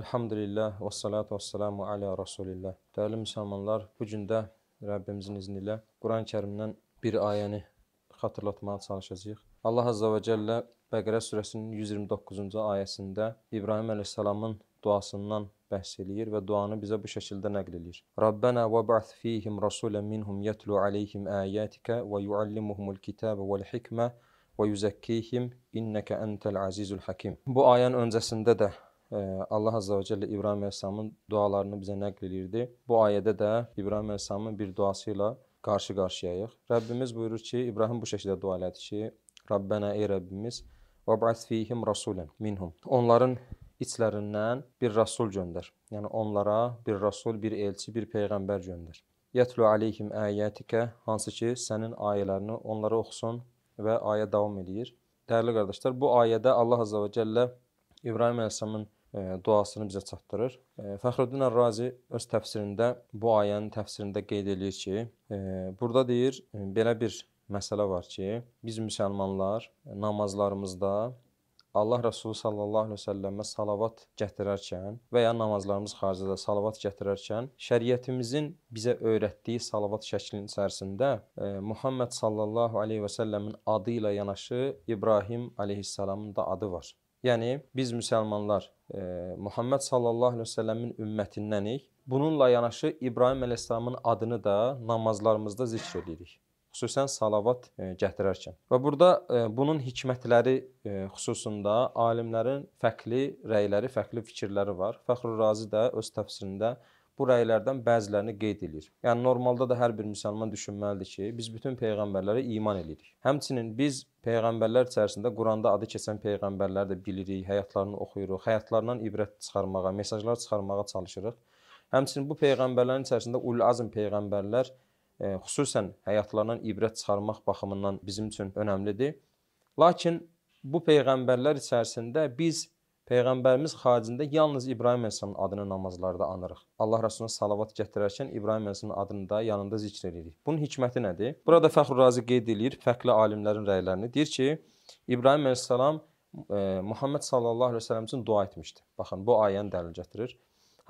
Elhamdülillah və salatu və salamu alə Rasulillah. Dəyərli müsəlmanlar, bu gün də Rəbbimizin izni ilə Quran-ı Kərimdən bir ayəni xatırlatmağa çalışacağıq. Allah Azza və Cəllə Bəqərə surəsinin 129-cu ayəsində İbrahim əleyhissalamın duasından bəhs eləyir və duanı bizə bu şəkildə nəql eləyir. Rabbana və ba'th fihim rasulan minhum yatlu alayhim ayatika və yuallimuhumul kitaba vel hikmə və yuzakkihim innaka entel azizul hakim. Bu ayənin öncəsində də Allah Azza və Cəllə İbrahim əleyhissalamın dualarını bizə nəql eləyirdi. Bu ayədə də İbrahim əleyhissalamın bir duası ilə qarşı-qarşıyayıq. Rəbbimiz buyurur ki, İbrahim bu şəkildə dua elədi ki, Rabbana ey Rəbbimiz və ba'th fihim rasulan minhum. Onların içlərindən bir rasul göndər. Yəni onlara bir rasul, bir elçi, bir peyğəmbər göndər. Yətlu aleyhim ayətikə, hansı ki sənin ayələrini onlara oxusun və ayə davam eləyir. Dəyərli qardaşlar, bu ayədə Allah Azza və Cəllə İbrahim əleyhissalamın E, duasını bizə çatdırır. E, Fəxrəddin Ərrazi öz təfsirində bu ayənin təfsirində qeyd eləyir ki, e, burada deyir belə bir məsələ var ki, biz müsəlmanlar namazlarımızda Allah Rəsulu sallallahu əleyhi və səlləmə salavat gətirərkən və ya namazlarımız xaricdə salavat gətirərkən şəriətimizin bizə öyrətdiyi salavat şəklinin içərisində e, Muhammed sallallahu əleyhi və səlləmin adı ilə yanaşı İbrahim əleyhissalamın da adı var. Yəni biz müsəlmanlar e, Muhammed sallallahu əleyhi və səlləmin ümmətindənik. Bununla yanaşı İbrahim əleyhissalamın adını da namazlarımızda zikr edirik xüsusən salavat e, gətirərkən. Və burada e, bunun hikmətləri e, xüsusunda alimlərin fərqli rəyləri, fərqli fikirləri var. Fəxrur Razi də öz təfsirində bu rəylərdən bəzilərini qeyd eləyir. Yəni normalda da hər bir müsəlman düşünməlidir ki, biz bütün peyğəmbərlərə iman eləyirik. Həmçinin biz peyğəmbərlər içərisində Quranda adı keçən peyğəmbərləri də bilirik, həyatlarını oxuyuruq, həyatlarından ibrət çıxarmağa, mesajlar çıxarmağa çalışırıq. Həmçinin bu peyğəmbərlərin içərisində ul azm peyğəmbərlər e, xüsusən həyatlarından ibrət çıxarmaq baxımından bizim üçün önəmlidir. Lakin bu peyğəmbərlər içərisində biz Peyğəmbərimiz xaricində yalnız İbrahim əleyhissalamın adını namazlarda anırıq. Allah Rəsuluna salavat gətirərkən İbrahim əleyhissalamın adını da yanında zikr edirik. Bunun hikməti nədir? Burada Fəxrur Razi qeyd eləyir fərqli alimlərin rəylərini. Deyir ki, İbrahim əleyhissalam e, Muhammed sallallahu əleyhi və səlləm üçün dua etmişdi. Baxın, bu ayəni dəlil gətirir.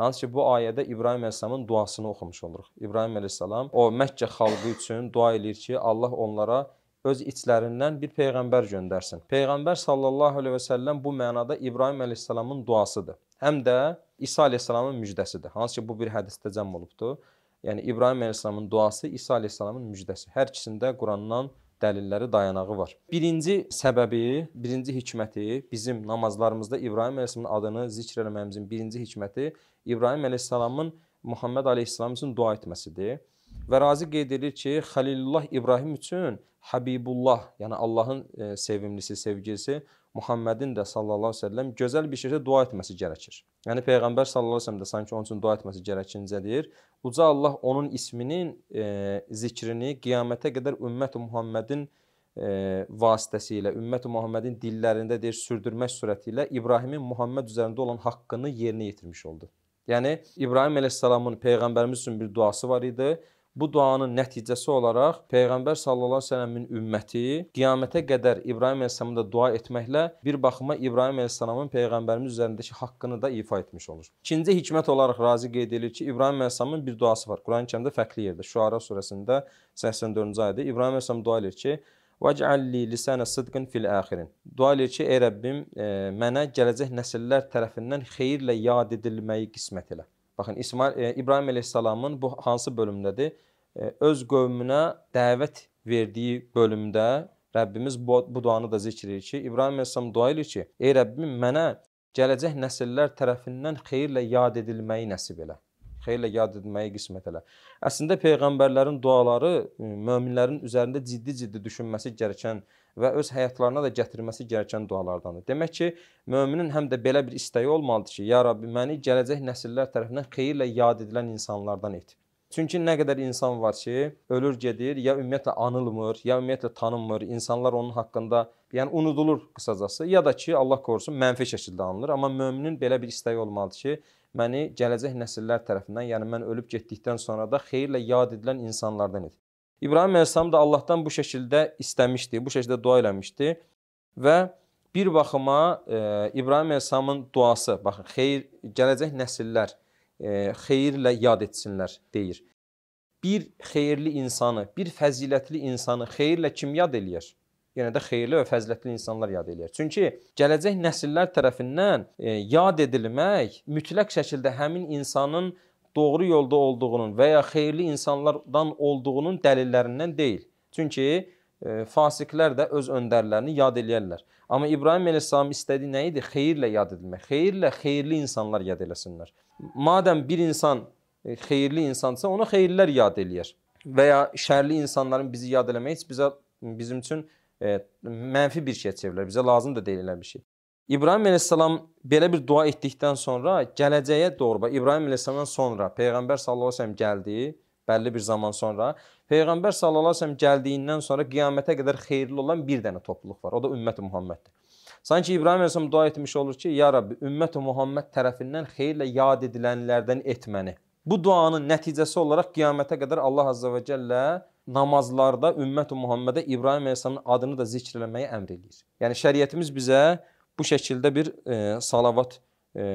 Hansı ki, bu ayədə İbrahim əleyhissalamın duasını oxumuş oluruq. İbrahim əleyhissalam o Məkkə xalqı üçün dua eləyir ki, Allah onlara öz içlərindən bir peyğəmbər göndərsin. Peyğəmbər sallallahu əleyhi və səlləm bu mənada İbrahim əleyhissalamın duasıdır. Həm də İsa əleyhissalamın müjdəsidir. Hansı ki bu bir hədisdə cəm olubdu. Yəni İbrahim əleyhissalamın duası, İsa əleyhissalamın müjdəsi. Hər ikisində Qurandan dəlilləri, dayanağı var. Birinci səbəbi, birinci hikməti bizim namazlarımızda İbrahim əleyhissalamın adını zikr etməyimizin birinci hikməti İbrahim əleyhissalamın Muhammed əleyhissalam üçün dua etməsidir. Və Razi qeyd edir ki, Xəlilullah İbrahim üçün Habibullah, yəni Allahın e, sevimlisi, sevgilisi Muhammedin də sallallahu əleyhi və səlləm gözəl bir şeyə dua etməsi gərəkir. Yəni peyğəmbər sallallahu əleyhi və səlləm də sanki onun üçün dua etməsi gərəkincə deyir. Uca Allah onun isminin e, zikrini qiyamətə qədər ümmət Muhammedin e, vasitəsilə, ümmət Muhammedin dillərində deyir sürdürmək surəti ilə İbrahimin Muhammed üzərində olan haqqını yerinə yetirmiş oldu. Yəni İbrahim əleyhissalamın peyğəmbərimiz üçün bir duası var idi Bu duanın nəticəsi olaraq Peyğəmbər sallallahu əleyhi və səlləmin ümməti qiyamətə qədər İbrahim əleyhissalamı da dua etməklə bir baxıma İbrahim əleyhissalamın peyğəmbərimiz üzərindəki haqqını da ifa etmiş olur. İkinci hikmət olaraq razı qeyd edilir ki, İbrahim əleyhissalamın bir duası var. Qurani-Kərimdə fərqli yerdə Şuara surəsində 84-cü ayədə İbrahim əleyhissalam dua edir ki, Vəcəlli lisanə sidqin fil axirin. Dua edir ki, ey Rəbbim, e, mənə gələcək nəsillər tərəfindən xeyirlə yad edilməyi qismət elə. Baxın İsmail e, İbrahim əleyhissalamın bu hansı bölümdədir? E, öz qövmünə dəvət verdiyi bölümdə Rəbbimiz bu, bu duanı da zikr edir ki, İbrahim əleyhissalam dua edir ki, ey Rəbbim mənə gələcək nəsillər tərəfindən xeyirlə yad edilməyi nəsib elə xeyirlə yad etməyi qismət elə. Əslində peyğəmbərlərin duaları e, möminlərin üzərində ciddi-ciddi düşünməsi gərəkən və öz həyatlarına da gətirməsi gərəkən dualardandır. Demək ki, möminin həm də belə bir istəyi olmalıdır ki, ya Rabbi, məni gələcək nəsillər tərəfindən xeyirlə yad edilən insanlardan et. Çünki nə qədər insan var ki, ölür gedir, ya ümumiyyətlə anılmır, ya ümumiyyətlə tanınmır. İnsanlar onun haqqında, yəni unudulur qısacası, ya da ki, Allah qorusun, mənfi şəkildə anılır. Amma möminin belə bir istəyi olmalıdır ki, məni gələcək nəsillər tərəfindən, yəni mən ölüb getdikdən sonra da xeyirlə yad edilən insanlardan et. İbrahim əleyhissalam da Allahdan bu şəkildə istəmişdi, bu şəkildə dua eləmişdi və bir baxıma e, İbrahim əleyhissalamın duası, baxın, xeyir gələcək nəsillər e, xeyirlə yad etsinlər deyir. Bir xeyirli insanı, bir fəzilətli insanı xeyirlə kim yad eləyər? yenə də xeyirli və fəzilətli insanlar yad eləyər. Çünki gələcək nəsillər tərəfindən e, yad edilmək mütləq şəkildə həmin insanın doğru yolda olduğunun və ya xeyirli insanlardan olduğunun dəlillərindən deyil. Çünki e, fasiqlər də öz öndərlərini yad eləyərlər. Amma İbrahim əleyhissalam istədi nə idi? Xeyirlə yad edilmək. Xeyirlə xeyirli insanlar yad eləsinlər. Madəm bir insan e, xeyirli insansa, ona xeyirlər yad eləyər. Və ya şərli insanların bizi yad eləməyi heç bizə bizim üçün e, mənfi bir şeyə çevrilir. Bizə lazım da deyil elə bir şey. İbrahim əleyhissalam belə bir dua etdikdən sonra gələcəyə doğru, İbrahim əleyhissalamdan sonra peyğəmbər sallallahu əleyhi və səlləm gəldi, bəlli bir zaman sonra peyğəmbər sallallahu əleyhi və səlləm gəldiyindən sonra qiyamətə qədər xeyirli olan bir dənə topluluq var. O da ümmət-i Muhammeddir. Sanki İbrahim əleyhissalam dua etmiş olur ki, ya Rəbbi, ümmət-i Muhammed tərəfindən xeyirlə yad edilənlərdən etməni. Bu duanın nəticəsi olaraq qiyamətə qədər Allah azza və cəllə namazlarda ümmət-i Muhammedə İbrahim əleyhissalamın adını da zikr eləməyi əmr eləyir. Yəni şəriətimiz bizə bu şəkildə bir e, salavat e,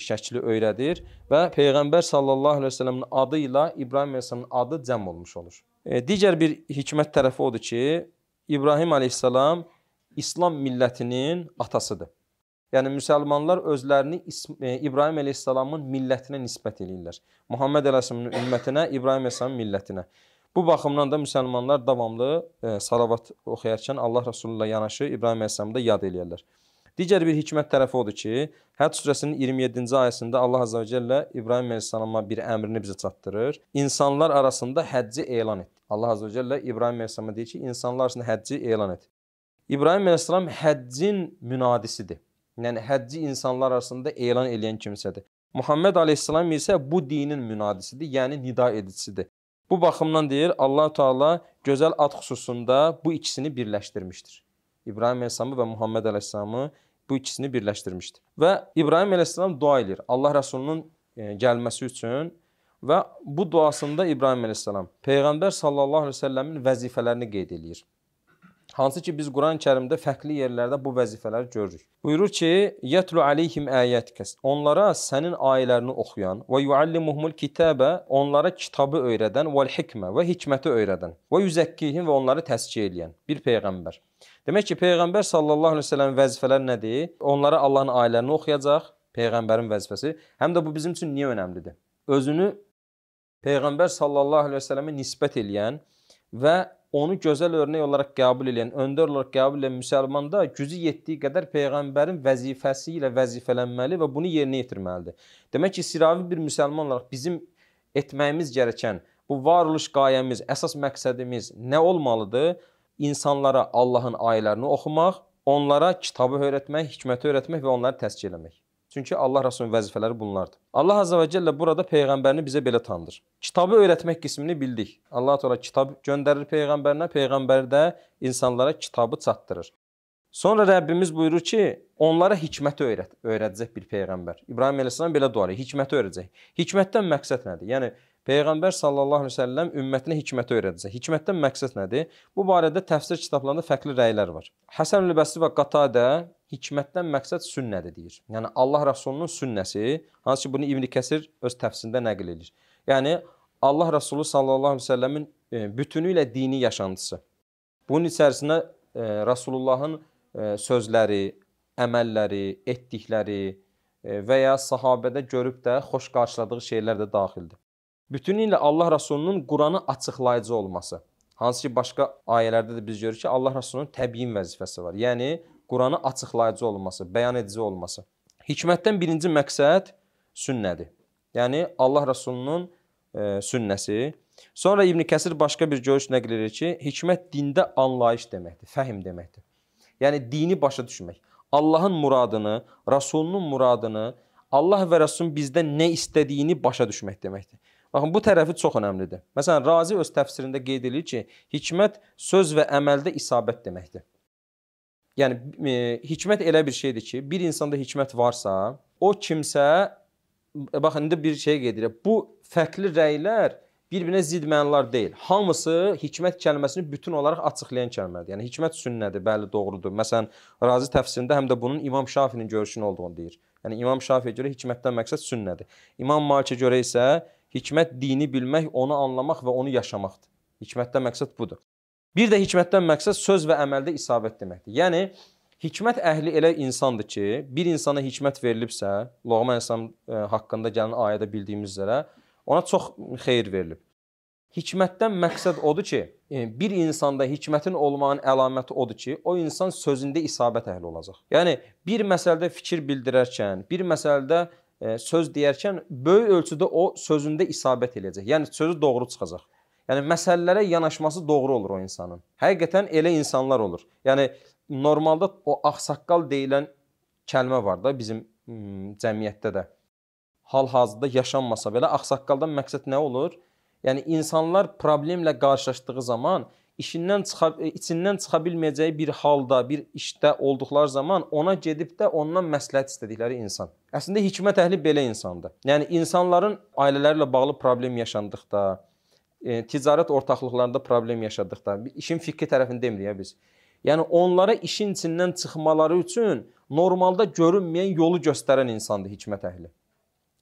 şəkli öyrədir və Peyğəmbər sallallahu əleyhi və səlləmin adı ilə İbrahim əleyhissalamın adı cəm olmuş olur. E, digər bir hikmət tərəfi odur ki, İbrahim əleyhissalam İslam millətinin atasıdır. Yəni müsəlmanlar özlərini e, İbrahim əleyhissalamın millətinə nisbət eləyirlər. Muhammed əleyhissalamın ümmətinə, İbrahim əleyhissalamın millətinə. Bu baxımdan da müsəlmanlar davamlı e, salavat oxuyarkən Allah Rəsulu ilə yanaşı İbrahim əleyhissalamı da yad eləyirlər. Digər bir hikmət tərəfi odur ki, Həd surəsinin 27-ci ayəsində Allah Azza və Cəllə İbrahim əleyhissalama bir əmrini bizə çatdırır. İnsanlar arasında həcci elan et. Allah Azza və Cəllə İbrahim əleyhissalama deyir ki, insanlar arasında həcci elan et. İbrahim əleyhissalam həccin münadisidir. Yəni həcci insanlar arasında elan eləyən kimsədir. Muhammed əleyhissalam isə bu dinin münadisidir, yəni nida edicisidir. Bu baxımdan deyir Allah Teala gözəl ad xüsusunda bu ikisini birləşdirmişdir. İbrahim əleyhissalamı və Muhammed əleyhissalamı bu ikisini birləşdirmişdir. Və İbrahim əleyhissalam dua edir Allah Rəsulunun e, gəlməsi üçün və bu duasında İbrahim əleyhissalam peyğəmbər sallallahu əleyhi və səlləmin vəzifələrini qeyd eləyir. Hansı ki biz Qurani-Kərimdə fərqli yerlərdə bu vəzifələri görürük. Buyurur ki: "Yətlu alayhim ayatikas." Onlara sənin ayələrini oxuyan və yuallimuhumul kitabe, onlara kitabı öyrədən və hikmə və hikməti öyrədən və yüzəkkihim və onları təzkiyə edən bir peyğəmbər. Demək ki, peyğəmbər sallallahu əleyhi və səlləm vəzifələri nədir? Onlara Allahın ayələrini oxuyacaq, peyğəmbərin vəzifəsi. Həm də bu bizim üçün niyə əhəmilidir? Özünü peyğəmbər sallallahu əleyhi və səlləmə nisbət eləyən və onu gözəl örnək olaraq qəbul edən, öndər olaraq qəbul edən müsəlman da gücü yetdiyi qədər peyğəmbərin vəzifəsi ilə vəzifələnməli və bunu yerinə yetirməlidir. Demək ki, siravi bir müsəlman olaraq bizim etməyimiz gərəkən bu varoluş qayəmiz, əsas məqsədimiz nə olmalıdır? İnsanlara Allahın ayələrini oxumaq, onlara kitabı öyrətmək, hikməti öyrətmək və onları təsdiq etmək. Çünki Allah Rəsulunun vəzifələri bunlardır. Allah Azza və Cəllə burada peyğəmbərini bizə belə tanıdır. Kitabı öyrətmək qismini bildik. Allah Teala kitab göndərir peyğəmbərinə, peyğəmbər də insanlara kitabı çatdırır. Sonra Rəbbimiz buyurur ki, onlara hikməti öyrət, öyrədəcək bir peyğəmbər. İbrahim əleyhissalam belə dua edir, hikməti öyrədəcək. Hikmətdən məqsəd nədir? Yəni Peyğəmbər sallallahu əleyhi və səlləm ümmətinə hikməti öyrədəcək. Hikmətdən məqsəd nədir? Bu barədə təfsir kitablarında fərqli rəylər var. Həsən el-Bəsri və Qatadə hikmətdən məqsəd sünnədir deyir. Yəni Allah Rəsulunun sünnəsi, hansı ki bunu İbn Kəsir öz təfsirində nəql edir. Yəni Allah Rəsulu sallallahu əleyhi və səlləmin e, bütünü ilə dini yaşantısı. Bunun içərisində e, Rəsulullahın e, sözləri, əməlləri, etdikləri və ya sahabedə görüb də xoş qarşıladığı şeylər də daxildir. Bütünüylə Allah Rəsulunun Qur'anı açıqlayıcı olması. Hansı ki başqa ayələrdə də biz görürük ki, Allah Rəsulunun təbiin vəzifəsi var. Yəni Qurana açıqlayıcı olması, bəyan edici olması. Hikmətdən birinci məqsəd sünnədir. Yəni Allah Rəsulunun e, sünnəsi. Sonra İbn Kəsir başqa bir görüş nəql edir ki, hikmət dində anlayış deməkdir, fəhim deməkdir. Yəni dini başa düşmək. Allahın muradını, Rəsulunun muradını, Allah və Rəsulun bizdən nə istədiyini başa düşmək deməkdir. Baxın, bu tərəfi çox önəmlidir. Məsələn, Razi öz təfsirində qeyd edir ki, hikmət söz və əməldə isabət deməkdir. Yəni e, hikmət elə bir şeydir ki, bir insanda hikmət varsa, o kimsə e, baxın indi bir şey qeyd edirəm. Bu fərqli rəylər bir-birinə zidd mənalar deyil. Hamısı hikmət kəlməsini bütün olaraq açıqlayan kəlmədir. Yəni hikmət sünnədir, bəli, doğrudur. Məsələn, Razi təfsirində həm də bunun İmam Şafinin görüşünün olduğunu deyir. Yəni İmam Şafiyə görə hikmətdən məqsəd sünnədir. İmam Malikə görə isə hikmət dini bilmək, onu anlamaq və onu yaşamaqdır. Hikmətdən məqsəd budur. Bir də hikmətdən məqsəd söz və əməldə isabət deməkdir. Yəni, hikmət əhli elə insandır ki, bir insana hikmət verilibsə, Loğman Əsəm e, haqqında gələn ayədə bildiyimiz üzrə, ona çox xeyir verilib. Hikmətdən məqsəd odur ki, e, bir insanda hikmətin olmağın əlaməti odur ki, o insan sözündə isabət əhli olacaq. Yəni, bir məsələdə fikir bildirərkən, bir məsələdə e, söz deyərkən, böyük ölçüdə o sözündə isabət eləyəcək. Yəni, sözü doğru çıxacaq. Yəni məsələlərə yanaşması doğru olur o insanın. Həqiqətən elə insanlar olur. Yəni normalda o ağsaqqal deyilən kəlmə var da bizim hmm, cəmiyyətdə də. Hal-hazırda yaşanmasa belə ağsaqqaldan məqsəd nə olur? Yəni insanlar problemlə qarşılaşdığı zaman işindən çıxa e, içindən çıxa bilməyəcəyi bir halda, bir işdə olduqları zaman ona gedib də ondan məsləhət istədikləri insan. Əslində hikmət əhli belə insandır. Yəni insanların ailələrlə bağlı problem yaşandıqda, e, ticarət ortaqlıqlarında problem yaşadıqda, işin fikri tərəfini demirik biz. Yəni onlara işin içindən çıxmaları üçün normalda görünməyən yolu göstərən insandır hikmət əhli.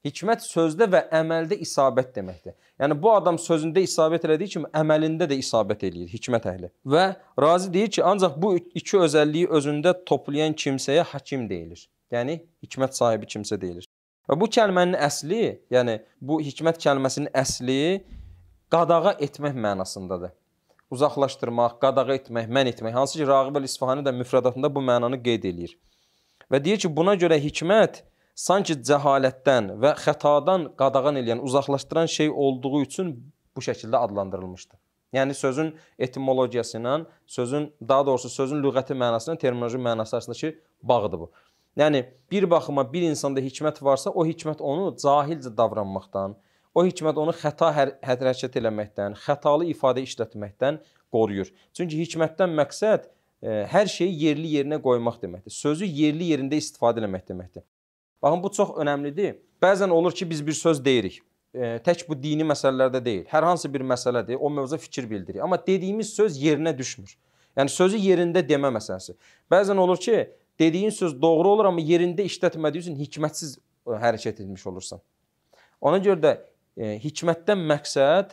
Hikmət sözdə və əməldə isabət deməkdir. Yəni bu adam sözündə isabət elədiyi kimi əməlində də isabət eləyir hikmət əhli. Və Razi deyir ki, ancaq bu iki özəlliyi özündə toplayan kimsəyə hakim deyilir. Yəni hikmət sahibi kimsə deyilir. Və bu kəlmənin əsli, yəni bu hikmət kəlməsinin əsli qadağa etmək mənasındadır. Uzaqlaşdırmaq, qadağa etmək, mən etmək, hansı ki Rağib el-İsfahani də müfrədatında bu mənanı qeyd eləyir. Və deyir ki, buna görə hikmət sanki cəhalətdən və xətadan qadağan eləyən, uzaqlaşdıran şey olduğu üçün bu şəkildə adlandırılmışdır. Yəni sözün etimologiyasından, sözün daha doğrusu sözün lüğəti mənasından terminoloji mənası arasındakı bağdır bu. Yəni bir baxıma bir insanda hikmət varsa, o hikmət onu cahilcə davranmaqdan, o hikmət onu xəta hərəkət eləməkdən, xətalı ifadə işlətməkdən qoruyur. Çünki hikmətdən məqsəd ə, e, hər şeyi yerli yerinə qoymaq deməkdir. Sözü yerli yerində istifadə eləmək deməkdir. Baxın bu çox əhəmilidir. Bəzən olur ki, biz bir söz deyirik. Ə, e, tək bu dini məsələlərdə deyil. Hər hansı bir məsələdir, o mövzuda fikir bildirir. Amma dediyimiz söz yerinə düşmür. Yəni sözü yerində demə məsələsi. Bəzən olur ki, dediyin söz doğru olur, amma yerində işlətmədiyi üçün hikmətsiz e, hərəkət etmiş olursan. Ona görə də E, hikmətdən məqsəd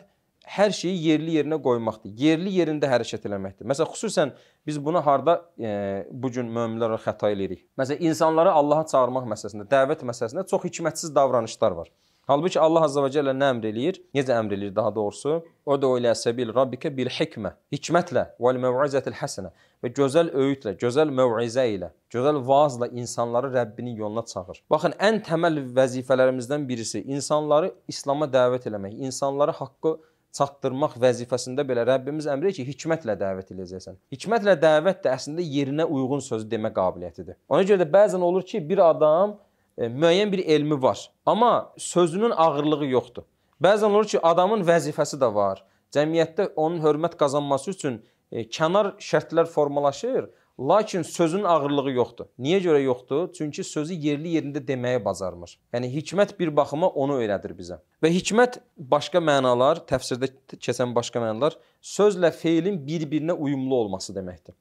hər şeyi yerli yerinə qoymaqdır. Yerli yerində hərəkət eləməkdir. Məsələn, xüsusən biz bunu harda e, bu gün möminlər xəta eləyirik. Məsələn, insanları Allaha çağırmaq məsələsində, dəvət məsələsində çox hikmətsiz davranışlar var. Halbuki Allah Azza və Cəllə nə əmr eləyir? Necə əmr eləyir daha doğrusu? O da ilə səbil rabbikə bil hikmə, hikmətlə və məvizətil həsənə və gözəl öyüdlə, gözəl məvizə ilə, gözəl vaazla insanları Rəbbinin yoluna çağır. Baxın, ən təməl vəzifələrimizdən birisi insanları İslam'a dəvət eləmək, insanlara haqqı çatdırmaq vəzifəsində belə Rəbbimiz əmr edir ki, hikmətlə dəvət eləyəcəksən. Hikmətlə dəvət də əslində yerinə uyğun sözü demək qabiliyyətidir. Ona görə də bəzən olur ki, bir adam e, müəyyən bir elmi var, amma sözünün ağırlığı yoxdur. Bəzən olur ki, adamın vəzifəsi də var. Cəmiyyətdə onun hörmət qazanması üçün e, kənar şərtlər formalaşır, lakin sözün ağırlığı yoxdur. Niyə görə yoxdur? Çünki sözü yerli yerində deməyə bacarmır. Yəni hikmət bir baxıma onu öyrədir bizə. Və hikmət başqa mənalar, təfsirdə keçən başqa mənalar sözlə feilin bir-birinə uyumlu olması deməkdir.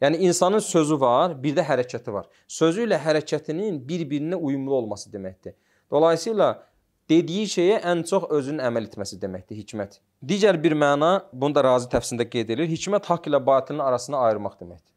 Yəni insanın sözü var, bir də hərəkəti var. Sözü ilə hərəkətinin bir-birinə uyumlu olması deməkdir. Dolayısıyla dediyi şeyə ən çox özünün əməl etməsi deməkdir hikmət. Digər bir məna, bunu da Razi təfsirində qeyd edilir. Hikmət haqq ilə batilin arasını ayırmaq deməkdir.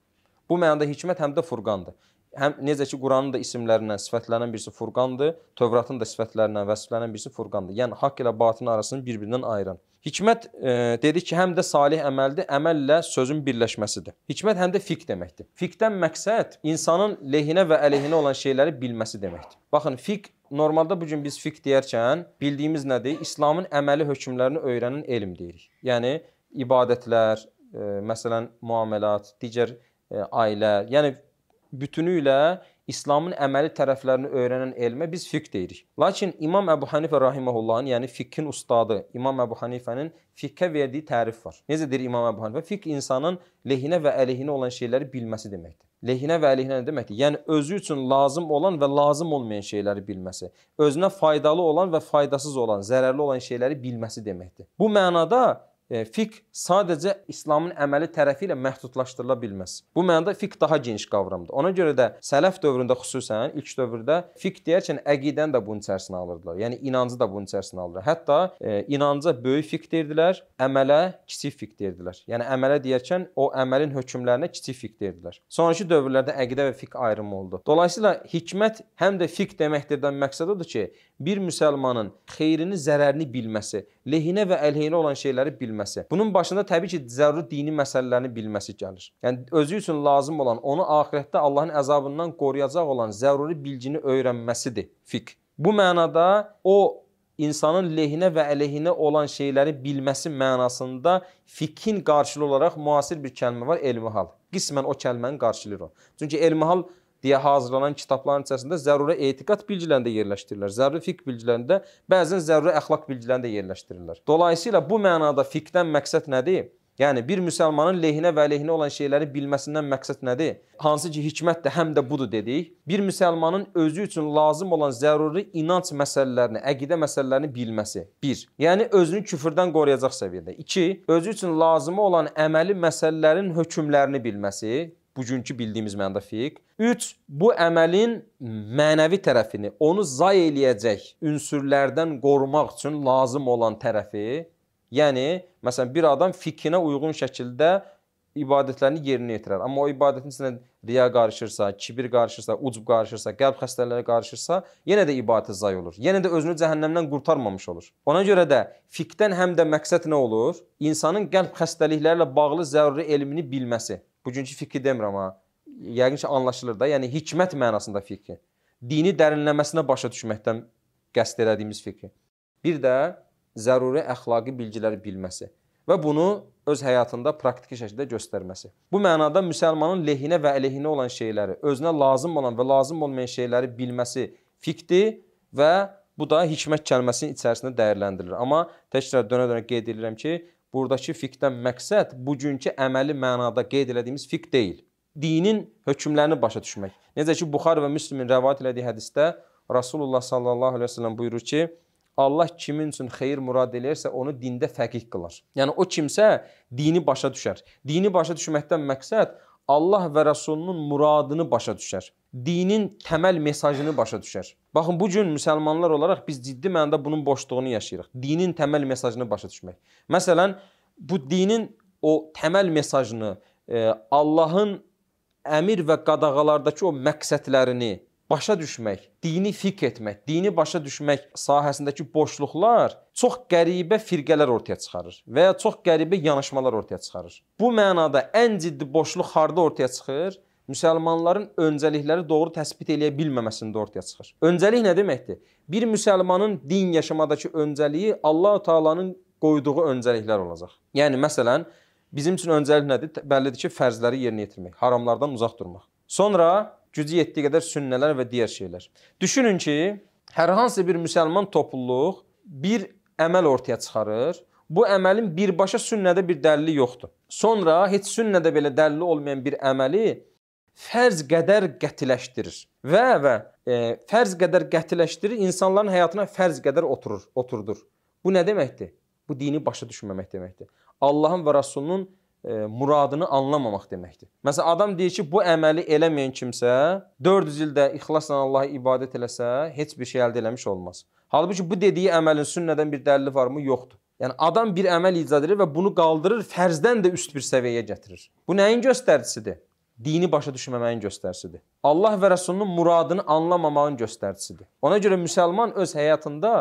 Bu mənada hikmət həm də furqandır həm necə ki Quranın da isimlərindən sifətlənən birisi Furqandır, Tövratın da sifətlərindən vəsflənən birisi Furqandır. Yəni haqq ilə batın arasını bir-birindən ayıran. Hikmət e, dedik ki, həm də salih əməldir, əməllə sözün birləşməsidir. Hikmət həm də fiq deməkdir. Fiqdən məqsəd insanın lehinə və əleyhinə olan şeyləri bilməsi deməkdir. Baxın, fiq normalda bu gün biz fiq deyərkən bildiyimiz nədir? İslamın əməli hökmlərini öyrənən elm deyirik. Yəni ibadətlər, e, məsələn, müamilat, digər e, ailə, yəni bütünüylə İslamın əməli tərəflərini öyrənən elmə biz fiqh deyirik. Lakin İmam Əbu Hanifə rahimehullahın, yəni fiqhin ustadı İmam Əbu Hanifənin fiqhə verdiyi tərif var. Necə deyir İmam Əbu Hanifə? Fiqh insanın lehinə və əleyhinə olan şeyləri bilməsi deməkdir. Lehinə və əleyhinə nə deməkdir? Yəni özü üçün lazım olan və lazım olmayan şeyləri bilməsi, özünə faydalı olan və faydasız olan, zərərli olan şeyləri bilməsi deməkdir. Bu mənada E, fiqh sadəcə İslamın əməli tərəfi ilə məhdudlaşdırıla bilməz. Bu mənada fiqh daha geniş qavramdır. Ona görə də sələf dövründə xüsusən ilk dövrdə fiqh deyərkən əqidəni də bunun içərisinə alırdılar. Yəni inancı da bunun içərisinə alırdılar. Hətta e, inanca böyük fiqh deyirdilər, əmələ kiçik fiqh deyirdilər. Yəni əmələ deyərkən o əməlin hökmlərinə kiçik fiqh deyirdilər. Sonrakı dövrlərdə əqidə və fiqh ayrımı oldu. Dolayısıyla hikmət həm də fiqh deməkdirdən məqsəd odur ki, bir müsəlmanın xeyrini, zərərini bilməsi, lehinə və əleyhinə olan şeyləri bilməsi. Bunun başında təbii ki, zəruri dini məsələlərini bilməsi gəlir. Yəni özü üçün lazım olan, onu axirətdə Allahın əzabından qoruyacaq olan zəruri bilgini öyrənməsidir fiqh. Bu mənada o insanın lehinə və əleyhinə olan şeyləri bilməsi mənasında fiqhin qarşılığı olaraq müasir bir kəlmə var, elmihal. Qismən o kəlməni qarşılayır o. Çünki elmihal deyə hazırlanan kitabların içərisində zəruri etiqad bilgilərini də yerləşdirirlər. Zəruri fiqh bilgilərini də, bəzən zəruri əxlaq bilgilərini də yerləşdirirlər. Dolayısıyla bu mənada fiqhdən məqsəd nədir? Yəni bir müsəlmanın lehinə və əleyhinə olan şeyləri bilməsindən məqsəd nədir? Hansı ki, hikmət də həm də budur dedik. Bir müsəlmanın özü üçün lazım olan zəruri inanc məsələlərini, əqidə məsələlərini bilməsi. 1. Yəni özünü küfrdən qoruyacaq səviyyədə. 2. Özü üçün lazımı olan əməli məsələlərin hökmlərini bilməsi bugünkü bildiyimiz mənada fiq. 3. Bu əməlin mənəvi tərəfini, onu zay eləyəcək ünsürlərdən qorumaq üçün lazım olan tərəfi, yəni məsələn bir adam fikrinə uyğun şəkildə ibadətlərini yerinə yetirər. Amma o ibadətin içində riya qarışırsa, kibir qarışırsa, ucub qarışırsa, qəlb xəstəlikləri qarışırsa, yenə də ibadəti zay olur. Yenə də özünü cəhənnəmdən qurtarmamış olur. Ona görə də fiqdən həm də məqsəd nə olur? İnsanın qəlb xəstəliklərlə bağlı zəruri elmini bilməsi. Bugünkü fikri demirəm ha. Yəqin ki anlaşılır da. Yəni hikmət mənasında fikri. Dini dərinləməsinə başa düşməkdən qəsd elədiyimiz fikri. Bir də zəruri əxlaqi bilgiləri bilməsi və bunu öz həyatında praktiki şəkildə göstərməsi. Bu mənada müsəlmanın lehinə və əleyhinə olan şeyləri, özünə lazım olan və lazım olmayan şeyləri bilməsi fikdir və bu da hikmət kəlməsinin içərisində dəyərləndirilir. Amma təkrar dönə-dönə qeyd edirəm ki, buradakı fiqdən məqsəd bugünkü əməli mənada qeyd elədiyimiz fiq deyil. Dinin hökmlərini başa düşmək. Necə ki, Buxar və Müslimin rəvat elədiyi hədisdə Rasulullah sallallahu aleyhi ve sellem buyurur ki, Allah kimin üçün xeyir murad eləyirsə, onu dində fəqih qılar. Yəni, o kimsə dini başa düşər. Dini başa düşməkdən məqsəd Allah və Rəsulunun muradını başa düşər. Dinin təməl mesajını başa düşər. Baxın, bu gün müsəlmanlar olaraq biz ciddi mənada bunun boşluğunu yaşayırıq. Dinin təməl mesajını başa düşmək. Məsələn, bu dinin o təməl mesajını, e, Allahın əmir və qadağalardakı o məqsədlərini, başa düşmək, dini fiqh etmək, dini başa düşmək sahəsindəki boşluqlar çox qəribə firqələr ortaya çıxarır və ya çox qəribə yanaşmalar ortaya çıxarır. Bu mənada ən ciddi boşluq harda ortaya çıxır? Müsəlmanların öncəlikləri doğru təsbit eləyə bilməməsində ortaya çıxır. Öncəlik nə deməkdir? Bir müsəlmanın din yaşamadakı öncəliyi Allahu Taala'nın qoyduğu öncəliklər olacaq. Yəni məsələn, bizim üçün öncəlik nədir? Bəllidir ki, fərzləri yerinə yetirmək, haramlardan uzaq durmaq. Sonra gücü yetdiyi qədər sünnələr və digər şeylər. Düşünün ki, hər hansı bir müsəlman topluluq bir əməl ortaya çıxarır. Bu əməlin birbaşa sünnədə bir dəlili yoxdur. Sonra heç sünnədə belə dəlili olmayan bir əməli fərz qədər qətiləşdirir və və e, fərz qədər qətiləşdirir, insanların həyatına fərz qədər oturur, oturdur. Bu nə deməkdir? Bu dini başa düşməmək deməkdir. Allahın və Rasulunun e, muradını anlamamaq deməkdir. Məsələn, adam deyir ki, bu əməli eləməyən kimsə 400 ildə ixlasla Allaha ibadət eləsə, heç bir şey əldə eləmiş olmaz. Halbuki bu dediyi əməlin sünnədən bir dəlili varmı? Yoxdur. Yəni adam bir əməl icad edir və bunu qaldırır, fərzdən də üst bir səviyyəyə gətirir. Bu nəyin göstəricisidir? Dini başa düşməməyin göstəricisidir. Allah və Rəsulunun muradını anlamamağın göstəricisidir. Ona görə müsəlman öz həyatında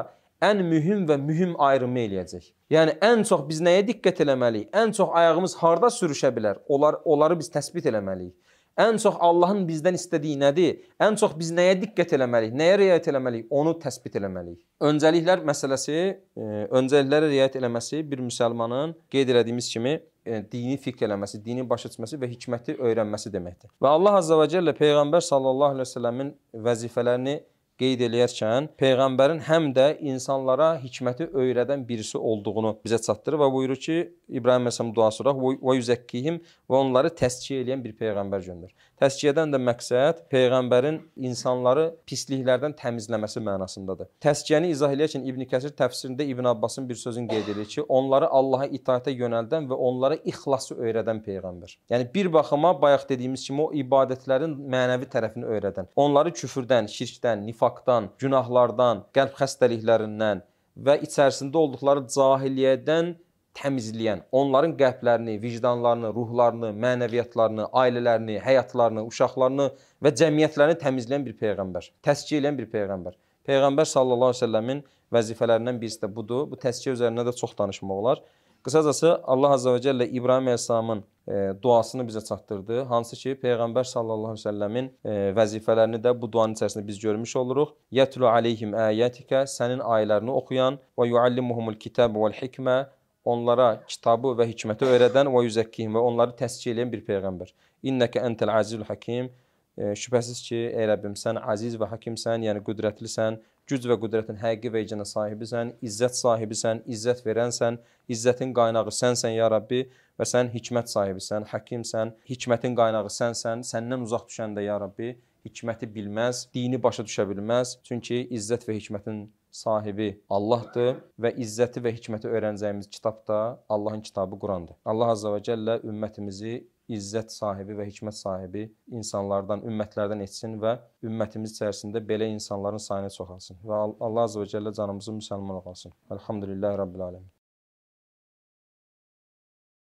ən mühüm və mühüm ayrımı eləyəcək. Yəni ən çox biz nəyə diqqət eləməliyik? Ən çox ayağımız harda sürüşə bilər? Onlar onları biz təsbit eləməliyik. Ən çox Allahın bizdən istədiyi nədir? Ən çox biz nəyə diqqət eləməliyik? Nəyə riayət eləməliyik? Onu təsbit eləməliyik. Öncəliklər məsələsi, e, öncəliklərə riayət eləməsi bir müsəlmanın qeyd elədiyimiz kimi e, dini fikr eləməsi, dini başa düşməsi və hikməti öyrənməsi deməkdir. Və Allah Azza və Cəllə peyğəmbər sallallahu əleyhi və səlləmin vəzifələrini qeyd eləyərkən peyğəmbərin həm də insanlara hikməti öyrədən birisi olduğunu bizə çatdırır və buyurur ki, İbrahim məsələn duası olaraq və yüzəkkihim və onları təscih eləyən bir peyğəmbər göndər. Təskiyədən də məqsəd peyğəmbərin insanları pisliklərdən təmizləməsi mənasındadır. Təskiyəni izah eləyərkən İbn Kəsir təfsirində İbn Abbasın bir sözünü qeyd edir ki, onları Allaha itaətə yönəldən və onlara ixlası öyrədən peyğəmbər. Yəni bir baxıma bayaq dediyimiz kimi o ibadətlərin mənəvi tərəfini öyrədən, onları küfrdən, şirkdən, nifaqdan, günahlardan, qəlb xəstəliklərindən və içərisində olduqları cahiliyyədən təmizləyən, onların qəlblərini, vicdanlarını, ruhlarını, mənəviyyatlarını, ailələrini, həyatlarını, uşaqlarını və cəmiyyətlərini təmizləyən bir peyğəmbər, təskiyə eləyən bir peyğəmbər. Peyğəmbər sallallahu əleyhi və səlləmin vəzifələrindən birisi də budur. Bu təskiyə üzərində də çox danışmaq olar. Qısacası Allah azza və cəllə İbrahim əleyhissalamın e, duasını bizə çatdırdı. Hansı ki, peyğəmbər sallallahu əleyhi və səlləmin e, vəzifələrini də bu duanın içərisində biz görmüş oluruq. Yətlu aleyhim ayatika, sənin ayələrini oxuyan və yuallimuhumul kitabe vel hikmə onlara kitabı və hikməti öyrədən və yüzəkkihim və onları təskil edən bir peyğəmbər. İnnəkə entəl azizul hakim. E, şübhəsiz ki, ey Rəbbim, sən aziz və hakimsən, yəni qüdrətlisən, güc və qüdrətin həqiqi və yeganə sahibisən, izzət sahibisən, izzət verənsən, izzətin qaynağı sənsən ya Rəbbi və sən hikmət sahibisən, hakimsən, hikmətin qaynağı sənsən, səndən uzaq düşəndə ya Rəbbi hikməti bilməz, dini başa düşə bilməz, çünki izzət və hikmətin sahibi Allahdır və izzəti və hikməti öyrənəcəyimiz kitab da Allahın kitabı Qurandır. Allah Azza və Cəllə ümmətimizi izzət sahibi və hikmət sahibi insanlardan, ümmətlərdən etsin və ümmətimiz içərisində belə insanların sayını çoxalsın və Allah Azza və Cəllə canımızı müsəlman olasın. Elhamdülillahi Rabbil Aləmin.